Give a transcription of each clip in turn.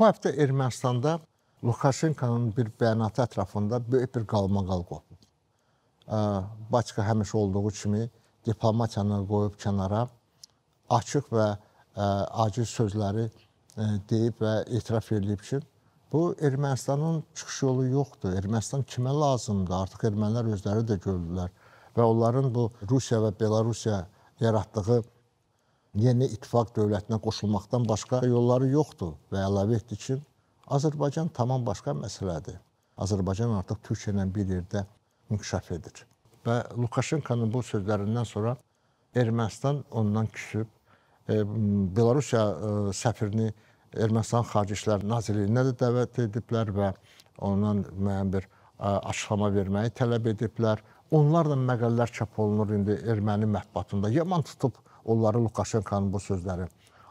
Bu həftə Ermənistanda Lukaşenkanın bir bəyanatı ətrafında böyük bir qalmaqal qopub. Baçka həmişə olduğu kimi diplomatiyanı qoyub kənara açıq və aciz sözləri deyib və etiraf edib ki, bu Ermənistanın çıxış yolu yoxdur. Ermənistan kimə lazımdır? Artıq ermənilər özləri də gördülər və onların bu Rusiya və Belarusiya yaratdığı yeni ittifaq dövlətinə qoşulmaqdan başqa yolları yoxdur və əlavə etdi ki, Azərbaycan tamam başqa məsələdir. Azərbaycan artıq Türkiyə ilə bir yerdə inkişaf edir. Və Lukaşenkanın bu sözlərindən sonra Ermənistan ondan küsüb e, Belarusiya e, səfirini Ermənistan Xarici İşlər Nazirliyinə də dəvət ediblər və ondan müəyyən bir e, açıqlama verməyi tələb ediblər. Onlarla məqalələr çap olunur indi erməni mətbuatında. Yaman tutub onları Lukaşenkanın bu sözləri.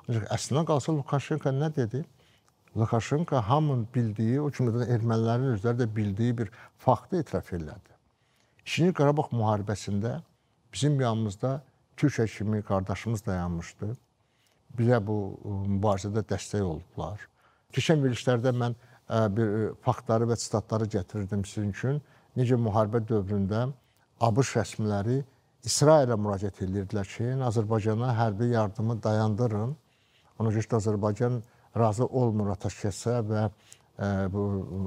Ancaq əslinə qalsa Lukaşenka nə dedi? Lukaşenka hamının bildiyi, o cümlədən ermənilərin özləri də bildiyi bir faktı etiraf elədi. İkinci Qarabağ müharibəsində bizim yanımızda Türkiyə kimi qardaşımız dayanmışdı. Bizə bu e, mübarizədə dəstək oldular. Keçən verilişlərdə mən e, bir e, faktları və sitatları gətirdim sizin üçün. Necə müharibə dövründə ABŞ rəsmiləri İsrailə müraciət edirdilər ki, Azərbaycana hərbi yardımı dayandırın. Ona görə ki, Azərbaycan razı olmur atəşkəsə və ə, e, bu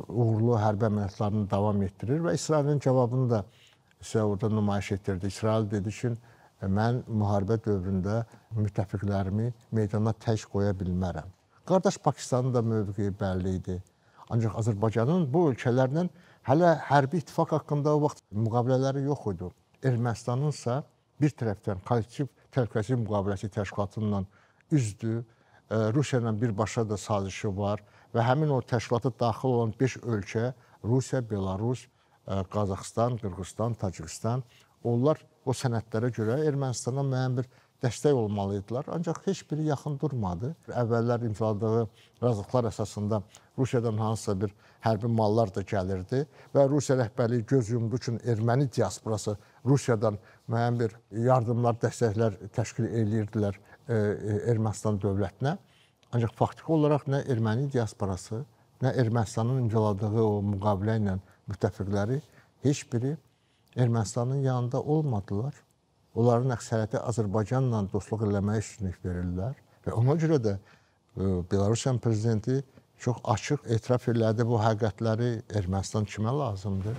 uğurlu hərbi əməliyyatlarını davam etdirir və İsrailin cavabını da isə orada nümayiş etdirdi. İsrail dedi ki, mən müharibə dövründə müttəfiqlərimi meydana tək qoya bilmərəm. Qardaş Pakistanın da mövqeyi bəlli idi. Ancaq Azərbaycanın bu ölkələrlə hələ hərbi ittifaq haqqında o vaxt müqavilələri yox idi. Ermənistanınsa bir tərəfdən kollektiv təhlükəsizlik müqaviləsi təşkilatından üzdür. E, Rusiya ilə birbaşa da sazişi var və həmin o təşkilata daxil olan 5 ölkə Rusiya, Belarus, e, Qazaxstan, Qırğızstan, Tacikistan onlar o sənədlərə görə Ermənistandan müəyyən bir dəstək olmalı idilər. Ancaq heç biri yaxın durmadı. Əvvəllər imzaladığı razılıqlar əsasında Rusiyadan hansısa bir hərbi mallar da gəlirdi və Rusiya rəhbərliyi göz yumduğu üçün erməni diasporası Rusiyadan müəyyən bir yardımlar, dəstəklər təşkil edirdilər e, e, Ermənistan dövlətinə. Ancaq faktiki olaraq nə erməni diasporası, nə Ermənistanın imzaladığı o müqavilə ilə müttəfiqləri heç biri Ermənistanın yanında olmadılar onların əksəriyyəti Azərbaycanla dostluq eləməyə üstünlük verirlər və ona görə də e, Belarusiyan prezidenti çox açıq etiraf elədi bu həqiqətləri Ermənistan kimə lazımdır?